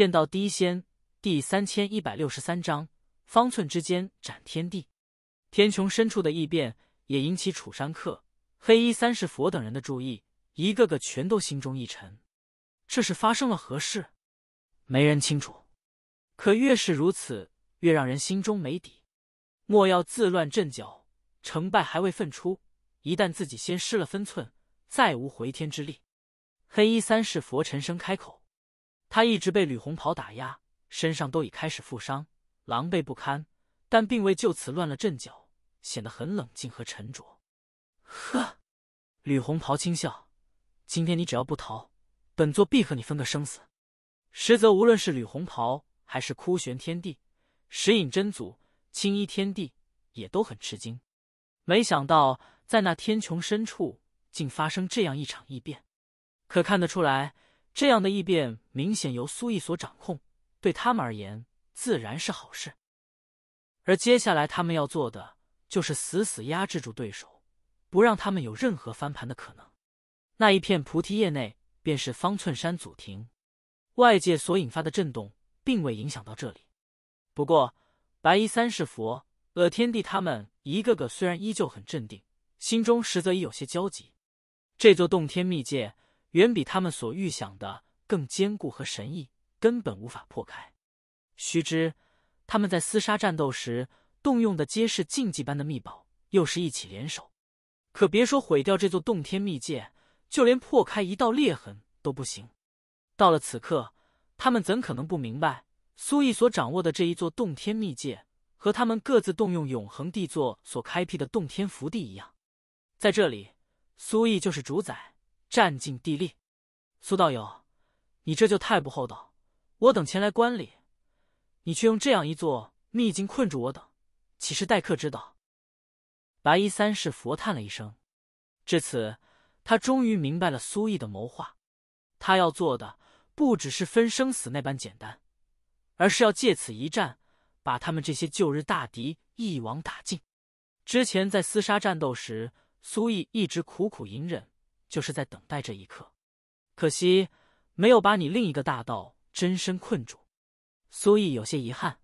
见到第一仙第三千一百六十三章：方寸之间斩天地。天穹深处的异变也引起楚山客、黑衣三世佛等人的注意，一个个全都心中一沉。这是发生了何事？没人清楚。可越是如此，越让人心中没底。莫要自乱阵脚，成败还未分出，一旦自己先失了分寸，再无回天之力。黑衣三世佛沉声开口。他一直被吕红袍打压，身上都已开始负伤，狼狈不堪，但并未就此乱了阵脚，显得很冷静和沉着。呵，吕红袍轻笑：“今天你只要不逃，本座必和你分个生死。”实则无论是吕红袍，还是枯玄天帝、石隐真祖、青衣天帝，也都很吃惊，没想到在那天穹深处竟发生这样一场异变。可看得出来。这样的异变明显由苏毅所掌控，对他们而言自然是好事。而接下来他们要做的，就是死死压制住对手，不让他们有任何翻盘的可能。那一片菩提叶内便是方寸山祖庭，外界所引发的震动并未影响到这里。不过，白衣三世佛、恶天帝他们一个个虽然依旧很镇定，心中实则已有些焦急。这座洞天秘境。远比他们所预想的更坚固和神异，根本无法破开。须知，他们在厮杀战斗时动用的皆是禁忌般的秘宝，又是一起联手，可别说毁掉这座洞天秘界，就连破开一道裂痕都不行。到了此刻，他们怎可能不明白苏毅所掌握的这一座洞天秘界和他们各自动用永恒帝座所开辟的洞天福地一样？在这里，苏毅就是主宰。占尽地利，苏道友，你这就太不厚道！我等前来观礼，你却用这样一座秘境困住我等，岂是待客之道？白衣三世佛叹了一声，至此他终于明白了苏毅的谋划。他要做的不只是分生死那般简单，而是要借此一战，把他们这些旧日大敌一网打尽。之前在厮杀战斗时，苏毅一直苦苦隐忍。就是在等待这一刻，可惜没有把你另一个大道真身困住。苏毅有些遗憾，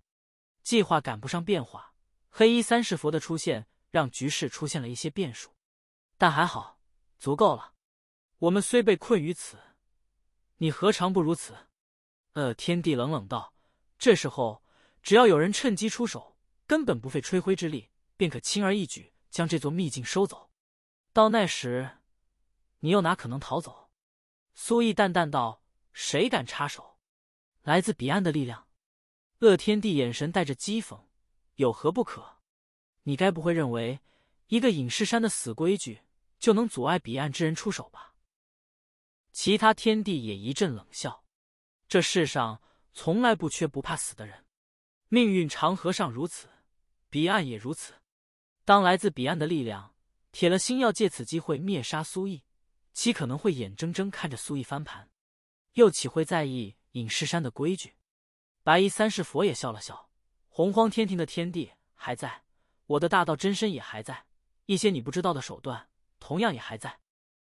计划赶不上变化。黑衣三世佛的出现让局势出现了一些变数，但还好，足够了。我们虽被困于此，你何尝不如此？呃，天帝冷冷道：“这时候，只要有人趁机出手，根本不费吹灰之力，便可轻而易举将这座秘境收走。到那时。”你又哪可能逃走？苏毅淡淡道：“谁敢插手？来自彼岸的力量。”乐天帝眼神带着讥讽：“有何不可？你该不会认为一个隐士山的死规矩就能阻碍彼岸之人出手吧？”其他天帝也一阵冷笑：“这世上从来不缺不怕死的人，命运长河上如此，彼岸也如此。当来自彼岸的力量铁了心要借此机会灭杀苏毅。”岂可能会眼睁睁看着苏毅翻盘？又岂会在意隐世山的规矩？白衣三世佛也笑了笑。洪荒天庭的天地还在，我的大道真身也还在，一些你不知道的手段同样也还在。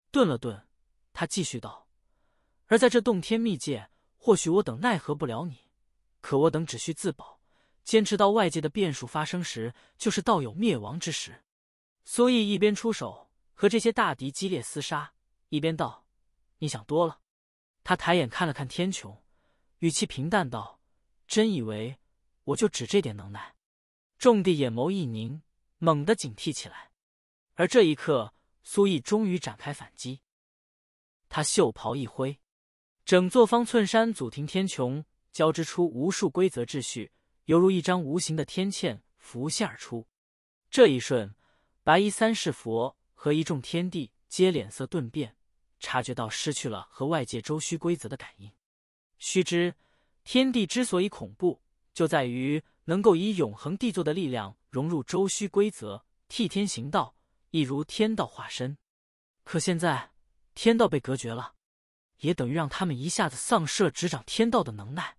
顿了顿，他继续道：“而在这洞天秘界，或许我等奈何不了你，可我等只需自保，坚持到外界的变数发生时，就是道友灭亡之时。”苏毅一边出手，和这些大敌激烈厮杀。一边道：“你想多了。”他抬眼看了看天穹，语气平淡道：“真以为我就只这点能耐？”众帝眼眸一凝，猛地警惕起来。而这一刻，苏毅终于展开反击。他袖袍一挥，整座方寸山祖庭天穹交织出无数规则秩序，犹如一张无形的天堑浮现而出。这一瞬，白衣三世佛和一众天帝皆脸色顿变。察觉到失去了和外界周虚规则的感应。须知，天地之所以恐怖，就在于能够以永恒帝座的力量融入周虚规则，替天行道，亦如天道化身。可现在，天道被隔绝了，也等于让他们一下子丧失了执掌天道的能耐，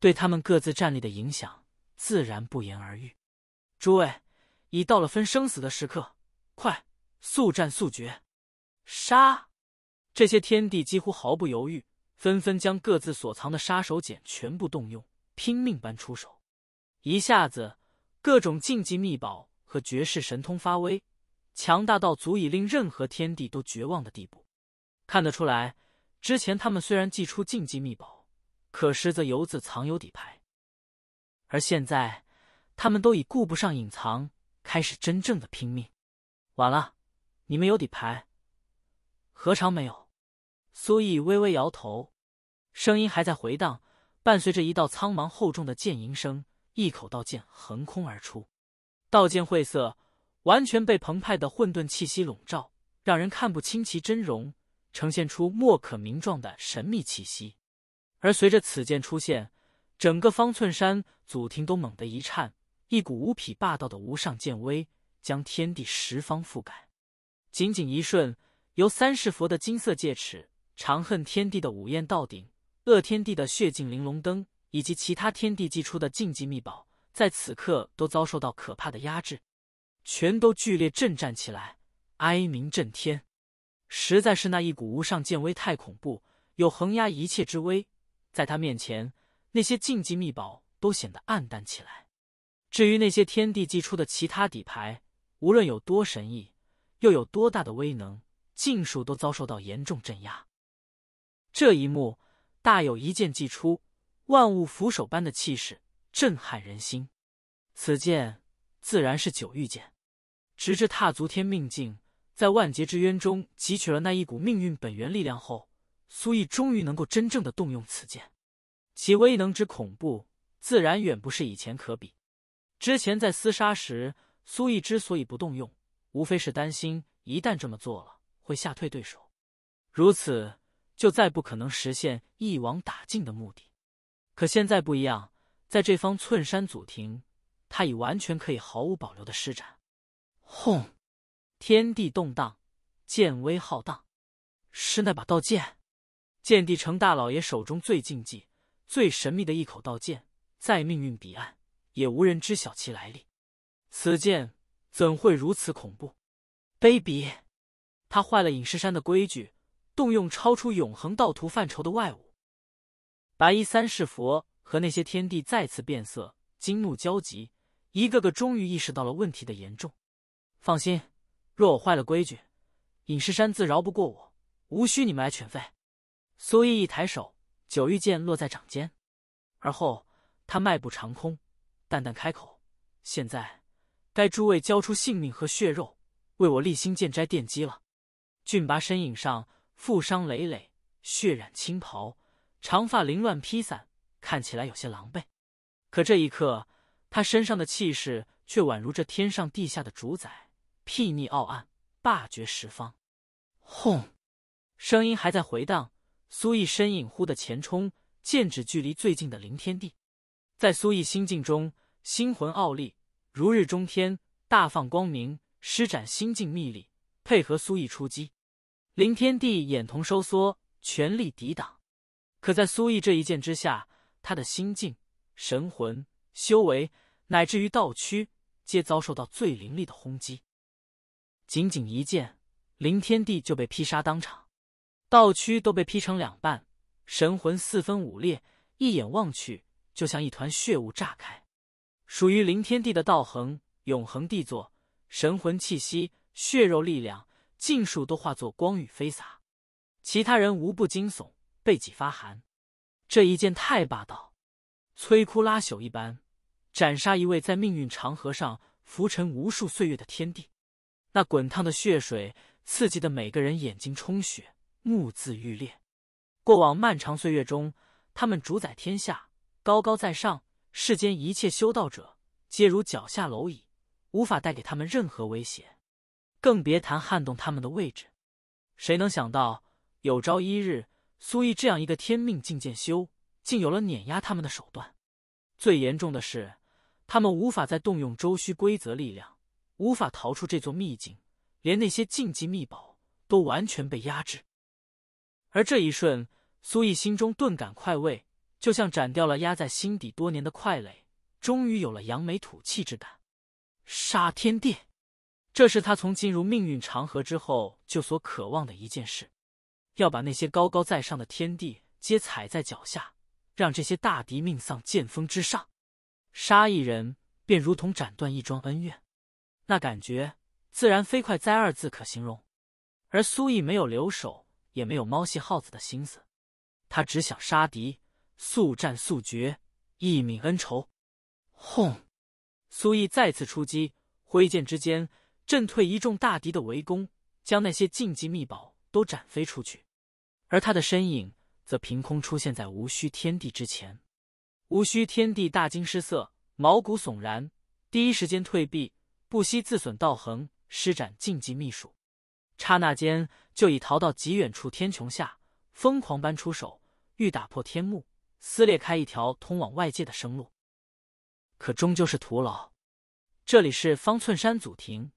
对他们各自战力的影响自然不言而喻。诸位，已到了分生死的时刻，快速战速决，杀！这些天地几乎毫不犹豫，纷纷将各自所藏的杀手锏全部动用，拼命般出手。一下子，各种禁忌秘宝和绝世神通发威，强大到足以令任何天地都绝望的地步。看得出来，之前他们虽然祭出禁忌秘宝，可实则犹自藏有底牌。而现在，他们都已顾不上隐藏，开始真正的拼命。晚了，你们有底牌，何尝没有？苏毅微微摇头，声音还在回荡，伴随着一道苍茫厚重的剑吟声，一口道剑横空而出。道剑晦涩，完全被澎湃的混沌气息笼罩，让人看不清其真容，呈现出莫可名状的神秘气息。而随着此剑出现，整个方寸山祖庭都猛地一颤，一股无匹霸道的无上剑威将天地十方覆盖。仅仅一瞬，由三世佛的金色戒尺。长恨天地的五焰道鼎，恶天地的血镜玲珑灯，以及其他天地祭出的禁忌秘宝，在此刻都遭受到可怕的压制，全都剧烈震颤起来，哀鸣震天。实在是那一股无上剑威太恐怖，有横压一切之威，在他面前，那些禁忌秘宝都显得暗淡起来。至于那些天地祭出的其他底牌，无论有多神异，又有多大的威能，尽数都遭受到严重镇压。这一幕大有一剑既出，万物俯首般的气势，震撼人心。此剑自然是九玉剑。直至踏足天命境，在万劫之渊中汲取了那一股命运本源力量后，苏毅终于能够真正的动用此剑，其威能之恐怖，自然远不是以前可比。之前在厮杀时，苏毅之所以不动用，无非是担心一旦这么做了，会吓退对手。如此。就再不可能实现一网打尽的目的。可现在不一样，在这方寸山祖庭，他已完全可以毫无保留的施展。轰！天地动荡，剑威浩荡。是那把道剑，剑帝成大老爷手中最禁忌、最神秘的一口道剑，在命运彼岸也无人知晓其来历。此剑怎会如此恐怖？卑鄙！他坏了隐士山的规矩。动用超出永恒道途范畴的外物，白衣三世佛和那些天帝再次变色，惊怒交集，一个个终于意识到了问题的严重。放心，若我坏了规矩，隐世山自饶不过我，无需你们来犬吠。苏毅一抬手，九玉剑落在掌间，而后他迈步长空，淡淡开口：“现在，该诸位交出性命和血肉，为我立心剑斋奠基了。”俊拔身影上。负伤累累，血染青袍，长发凌乱披散，看起来有些狼狈。可这一刻，他身上的气势却宛如这天上地下的主宰，睥睨傲岸，霸绝十方。轰！声音还在回荡，苏毅身影忽的前冲，剑指距离最近的凌天地。在苏毅心境中，星魂傲立，如日中天，大放光明，施展心境秘力，配合苏毅出击。林天帝眼瞳收缩，全力抵挡，可在苏毅这一剑之下，他的心境、神魂、修为，乃至于道躯，皆遭受到最凌厉的轰击。仅仅一剑，林天帝就被劈杀当场，道躯都被劈成两半，神魂四分五裂，一眼望去，就像一团血雾炸开。属于林天帝的道恒、永恒帝座、神魂气息、血肉力量。尽数都化作光雨飞洒，其他人无不惊悚，背脊发寒。这一剑太霸道，摧枯拉朽一般，斩杀一位在命运长河上浮沉无数岁月的天帝。那滚烫的血水刺激的每个人眼睛充血，目眦欲裂。过往漫长岁月中，他们主宰天下，高高在上，世间一切修道者皆如脚下蝼蚁，无法带给他们任何威胁。更别谈撼动他们的位置。谁能想到，有朝一日，苏毅这样一个天命境剑修，竟有了碾压他们的手段。最严重的是，他们无法再动用周虚规则力量，无法逃出这座秘境，连那些禁忌秘宝都完全被压制。而这一瞬，苏毅心中顿感快慰，就像斩掉了压在心底多年的块垒，终于有了扬眉吐气之感。杀天地！这是他从进入命运长河之后就所渴望的一件事，要把那些高高在上的天地皆踩在脚下，让这些大敌命丧剑锋之上。杀一人便如同斩断一桩恩怨，那感觉自然非“快哉”二字可形容。而苏毅没有留手，也没有猫戏耗子的心思，他只想杀敌，速战速决，一泯恩仇。轰！苏毅再次出击，挥剑之间。震退一众大敌的围攻，将那些禁忌秘宝都斩飞出去，而他的身影则凭空出现在无需天地之前。无需天地大惊失色，毛骨悚然，第一时间退避，不惜自损道恒，施展禁忌秘术。刹那间，就已逃到极远处天穹下，疯狂般出手，欲打破天幕，撕裂开一条通往外界的生路。可终究是徒劳。这里是方寸山祖庭。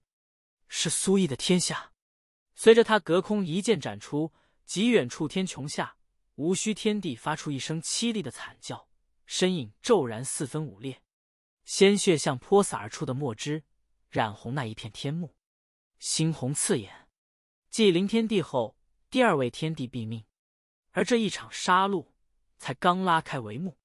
是苏毅的天下。随着他隔空一剑斩出，极远处天穹下，无需天地发出一声凄厉的惨叫，身影骤然四分五裂，鲜血像泼洒而出的墨汁，染红那一片天幕，猩红刺眼。继凌天帝后，第二位天帝毙命，而这一场杀戮才刚拉开帷幕。